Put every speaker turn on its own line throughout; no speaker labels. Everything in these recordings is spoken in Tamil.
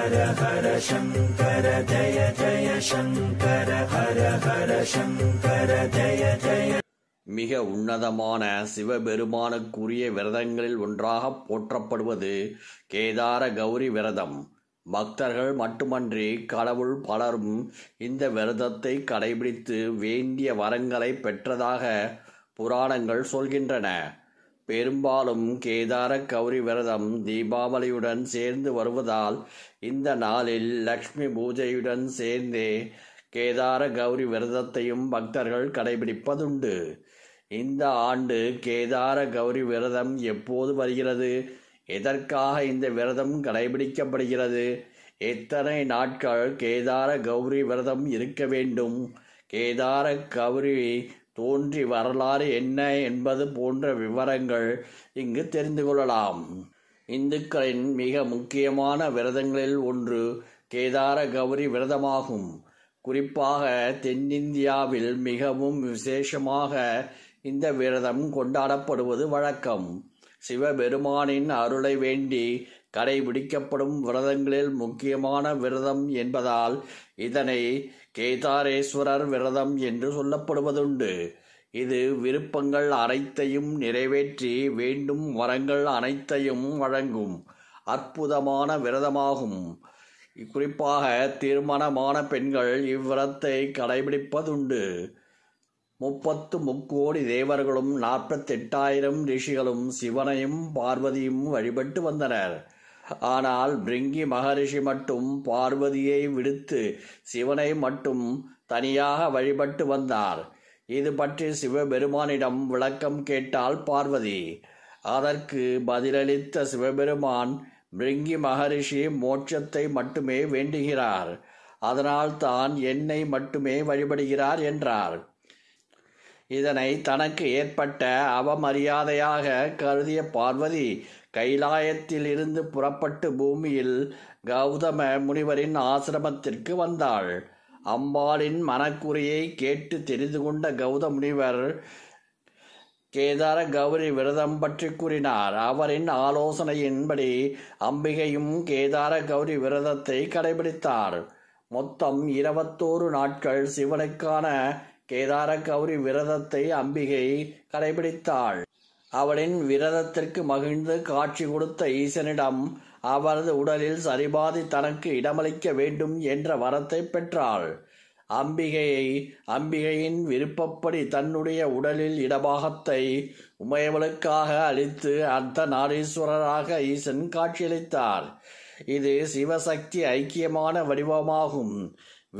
ஹர ஹர சங்கர ஜய ஜய சங்கர ஹர ஹர சங்கர ஜய ஜய மிக உன்னதமான சிவபெருமானுக்குரிய விரதங்களில் ஒன்றாக போற்றப்படுவது கேதார கௌரி விரதம் பக்தர்கள் மட்டுமன்றி கடவுள் பலரும் இந்த விரதத்தை கடைபிடித்து வேண்டிய வரங்களை பெற்றதாக புராணங்கள் சொல்கின்றன பெரும்பாலும் கேதார கௌரி விரதம் தீபாவளியுடன் சேர்ந்து வருவதால் இந்த நாளில் லக்ஷ்மி பூஜையுடன் சேர்ந்தே கேதார கௌரி விரதத்தையும் பக்தர்கள் கடைபிடிப்பதுண்டு இந்த ஆண்டு கேதார கௌரி விரதம் எப்போது வருகிறது எதற்காக இந்த விரதம் கடைபிடிக்கப்படுகிறது எத்தனை நாட்கள் கேதார கௌரி விரதம் இருக்க வேண்டும் கேதார கௌரி தோன்றி வரலாறு என்ன என்பது போன்ற விவரங்கள் இங்கு தெரிந்து கொள்ளலாம் இந்துக்களின் மிக முக்கியமான விரதங்களில் ஒன்று கேதார கௌரி விரதமாகும் குறிப்பாக தென்னிந்தியாவில் மிகவும் விசேஷமாக இந்த விரதம் கொண்டாடப்படுவது வழக்கம் சிவபெருமானின் அருளை வேண்டி கடைபிடிக்கப்படும் விரதங்களில் முக்கியமான விரதம் என்பதால் இதனை கேதாரேஸ்வரர் விரதம் என்று சொல்லப்படுவதுண்டு இது விருப்பங்கள் அனைத்தையும் நிறைவேற்றி வேண்டும் வரங்கள் அனைத்தையும் வழங்கும் அற்புதமான விரதமாகும் குறிப்பாக திருமணமான பெண்கள் இவ்விரத்தை கடைபிடிப்பதுண்டு முப்பத்து முக்கோடி தேவர்களும் நாற்பத்தெட்டாயிரம் ரிஷிகளும் சிவனையும் பார்வதியும் வழிபட்டு வந்தனர் ஆனால் பிரிங்கி மகரிஷி மட்டும் பார்வதியை விடுத்து சிவனை மட்டும் தனியாக வழிபட்டு வந்தார் இது பற்றி சிவபெருமானிடம் விளக்கம் கேட்டால் பார்வதி அதற்கு பதிலளித்த சிவபெருமான் பிரிங்கி மகரிஷி மோட்சத்தை மட்டுமே வேண்டுகிறார் அதனால் தான் என்னை மட்டுமே வழிபடுகிறார் என்றார் இதனை தனக்கு ஏற்பட்ட அவமரியாதையாக கருதிய பார்வதி கைலாயத்தில் இருந்து புறப்பட்டு பூமியில் கௌதம முனிவரின் ஆசிரமத்திற்கு வந்தாள் அம்பாளின் மனக்குறியை கேட்டு தெரிந்து கொண்ட கௌத முனிவர் கேதார கௌரி விரதம் பற்றி கூறினார் அவரின் ஆலோசனையின்படி அம்பிகையும் கேதார கௌரி விரதத்தை கடைபிடித்தார் மொத்தம் இருபத்தோரு நாட்கள் சிவனுக்கான கேதார கௌரி விரதத்தை அம்பிகை கடைபிடித்தாள் அவளின் விரதத்திற்கு மகிழ்ந்து காட்சி கொடுத்த ஈசனிடம் அவரது உடலில் சரிபாதி தனக்கு இடமளிக்க வேண்டும் என்ற வரத்தை பெற்றாள் அம்பிகையை அம்பிகையின் விருப்பப்படி தன்னுடைய உடலில் இடபாகத்தை உமையவளுக்காக அளித்து அர்த்த நாரீஸ்வரராக ஈசன் காட்சியளித்தார் இது சிவசக்தி ஐக்கியமான வடிவமாகும்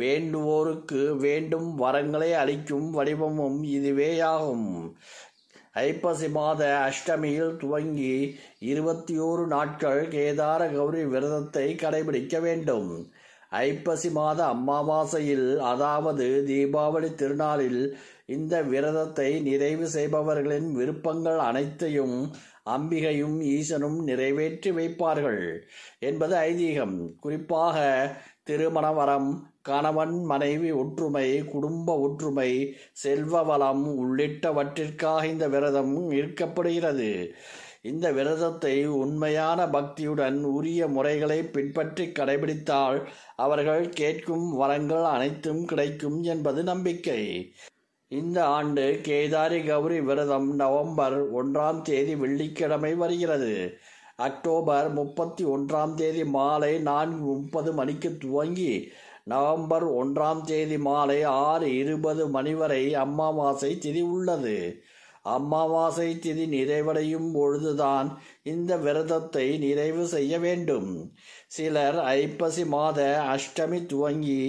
வேண்டுவோருக்கு வேண்டும் வரங்களை அளிக்கும் வடிவமும் இதுவேயாகும் ஐப்பசி மாத அஷ்டமியில் துவங்கி இருபத்தி ஓரு நாட்கள் கேதார கௌரி விரதத்தை கடைபிடிக்க வேண்டும் ஐப்பசி மாத அம்மாவாசையில் அதாவது தீபாவளி திருநாளில் இந்த விரதத்தை நிறைவு செய்பவர்களின் விருப்பங்கள் அனைத்தையும் அம்பிகையும் ஈசனும் நிறைவேற்றி வைப்பார்கள் என்பது ஐதீகம் குறிப்பாக திருமண வரம் கணவன் மனைவி ஒற்றுமை குடும்ப ஒற்றுமை செல்வ வளம் உள்ளிட்டவற்றிற்காக இந்த விரதம் இருக்கப்படுகிறது இந்த விரதத்தை உண்மையான பக்தியுடன் உரிய முறைகளை பின்பற்றி கடைபிடித்தால் அவர்கள் கேட்கும் வரங்கள் அனைத்தும் கிடைக்கும் என்பது நம்பிக்கை இந்த ஆண்டு கேதாரி கௌரி விரதம் நவம்பர் ஒன்றாம் தேதி வெள்ளிக்கிழமை வருகிறது அக்டோபர் முப்பத்தி ஒன்றாம் தேதி மாலை நான்கு முப்பது மணிக்கு துவங்கி நவம்பர் ஒன்றாம் தேதி மாலை ஆறு இருபது மணி வரை அம்மாவாசை திதி உள்ளது அம்மாவாசை திதி நிறைவடையும் பொழுதுதான் இந்த விரதத்தை நிறைவு செய்ய வேண்டும் சிலர் ஐப்பசி மாத அஷ்டமி துவங்கி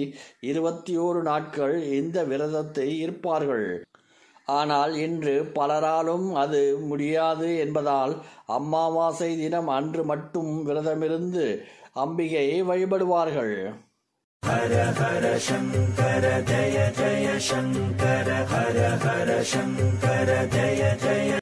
இருபத்தி ஓரு நாட்கள் இந்த விரதத்தை இருப்பார்கள் ஆனால் இன்று பலராலும் அது முடியாது என்பதால் அம்மாவாசை தினம் அன்று மட்டும் விரதமிருந்து அம்பிகையை வழிபடுவார்கள் ஹர ஹர சங்கர ஜய ஜய சங்கர ஹர ஹர சங்கர ஜய ஜய